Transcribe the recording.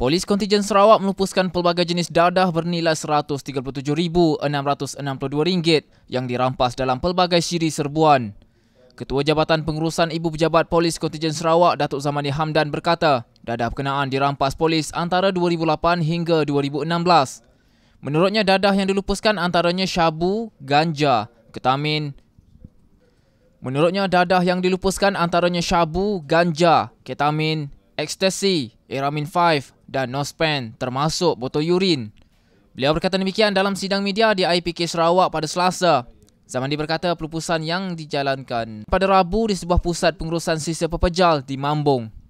Polis kontijen Sarawak melupuskan pelbagai jenis dadah bernilai RM137,662 yang dirampas dalam pelbagai siri serbuan. Ketua Jabatan Pengurusan Ibu Pejabat Polis Kontijen Sarawak, Datuk Zamani Hamdan berkata, dadah berkenaan dirampas polis antara 2008 hingga 2016. Menurutnya, dadah yang dilupuskan antaranya syabu, ganja, ketamin. Menurutnya, dadah yang dilupuskan antaranya syabu, ganja, ketamin, ecstasy, eramin 5 dan nospen termasuk botol urin. Beliau berkata demikian dalam sidang media di IPK Sarawak pada Selasa. Zamandi berkata pelupusan yang dijalankan pada Rabu di sebuah pusat pengurusan sisa pepejal di Mambong.